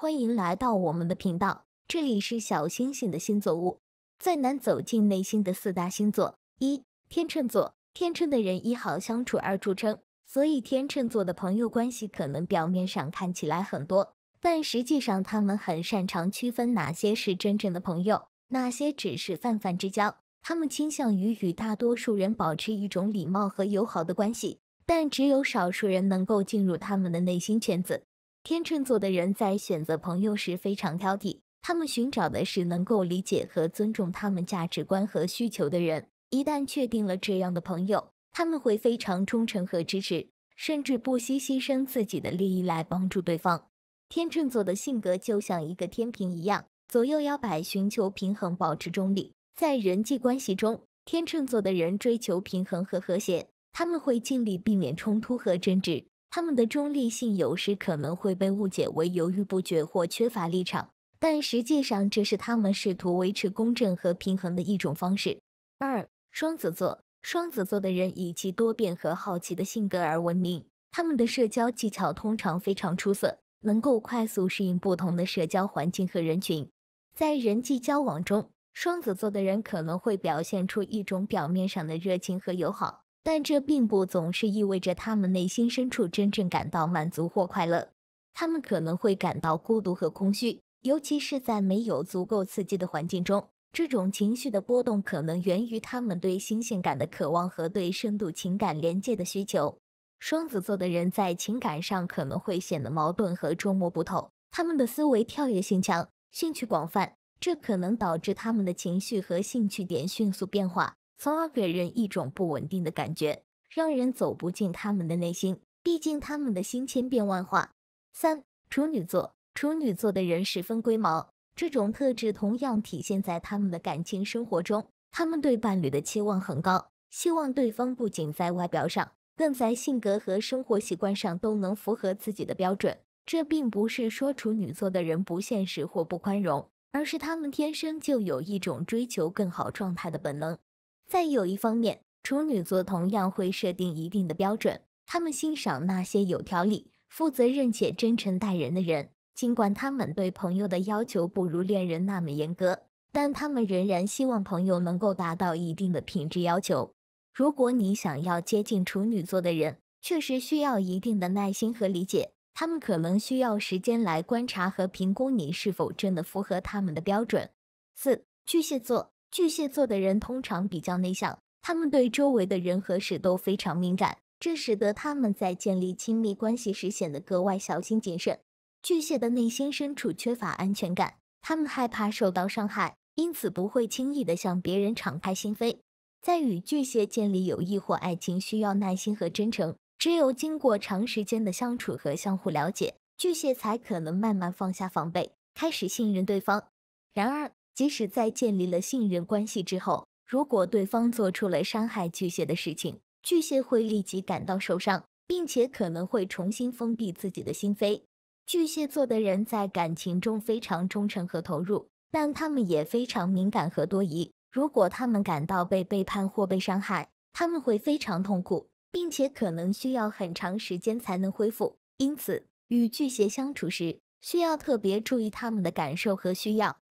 欢迎来到我们的频道，这里是小星星的星座屋。最难走进内心的四大星座，一天秤座。天秤的人以好相处而著称，所以天秤座的朋友关系可能表面上看起来很多，但实际上他们很擅长区分哪些是真正的朋友，哪些只是泛泛之交。他们倾向于与大多数人保持一种礼貌和友好的关系，但只有少数人能够进入他们的内心圈子。天秤座的人在选择朋友时非常挑剔，他们寻找的是能够理解和尊重他们价值观和需求的人。一旦确定了这样的朋友，他们会非常忠诚和支持，甚至不惜牺牲自己的利益来帮助对方。天秤座的性格就像一个天平一样，左右摇摆，寻求平衡，保持中立。在人际关系中，天秤座的人追求平衡和和谐，他们会尽力避免冲突和争执。他们的中立性有时可能会被误解为犹豫不决或缺乏立场，但实际上这是他们试图维持公正和平衡的一种方式。二、双子座。双子座的人以其多变和好奇的性格而闻名，他们的社交技巧通常非常出色，能够快速适应不同的社交环境和人群。在人际交往中，双子座的人可能会表现出一种表面上的热情和友好。但这并不总是意味着他们内心深处真正感到满足或快乐。他们可能会感到孤独和空虚，尤其是在没有足够刺激的环境中。这种情绪的波动可能源于他们对新鲜感的渴望和对深度情感连接的需求。双子座的人在情感上可能会显得矛盾和捉摸不透。他们的思维跳跃性强，兴趣广泛，这可能导致他们的情绪和兴趣点迅速变化。从而给人一种不稳定的感觉，让人走不进他们的内心。毕竟他们的心千变万化。三处女座，处女座的人十分龟毛，这种特质同样体现在他们的感情生活中。他们对伴侣的期望很高，希望对方不仅在外表上，更在性格和生活习惯上都能符合自己的标准。这并不是说处女座的人不现实或不宽容，而是他们天生就有一种追求更好状态的本能。在友谊方面，处女座同样会设定一定的标准。他们欣赏那些有条理、负责任且真诚待人的人。尽管他们对朋友的要求不如恋人那么严格，但他们仍然希望朋友能够达到一定的品质要求。如果你想要接近处女座的人，确实需要一定的耐心和理解。他们可能需要时间来观察和评估你是否真的符合他们的标准。四、巨蟹座。巨蟹座的人通常比较内向，他们对周围的人和事都非常敏感，这使得他们在建立亲密关系时显得格外小心谨慎。巨蟹的内心深处缺乏安全感，他们害怕受到伤害，因此不会轻易的向别人敞开心扉。在与巨蟹建立友谊或爱情，需要耐心和真诚。只有经过长时间的相处和相互了解，巨蟹才可能慢慢放下防备，开始信任对方。然而，即使在建立了信任关系之后，如果对方做出了伤害巨蟹的事情，巨蟹会立即感到受伤，并且可能会重新封闭自己的心扉。巨蟹座的人在感情中非常忠诚和投入，但他们也非常敏感和多疑。如果他们感到被背叛或被伤害，他们会非常痛苦，并且可能需要很长时间才能恢复。因此，与巨蟹相处时，需要特别注意他们的感受和需要。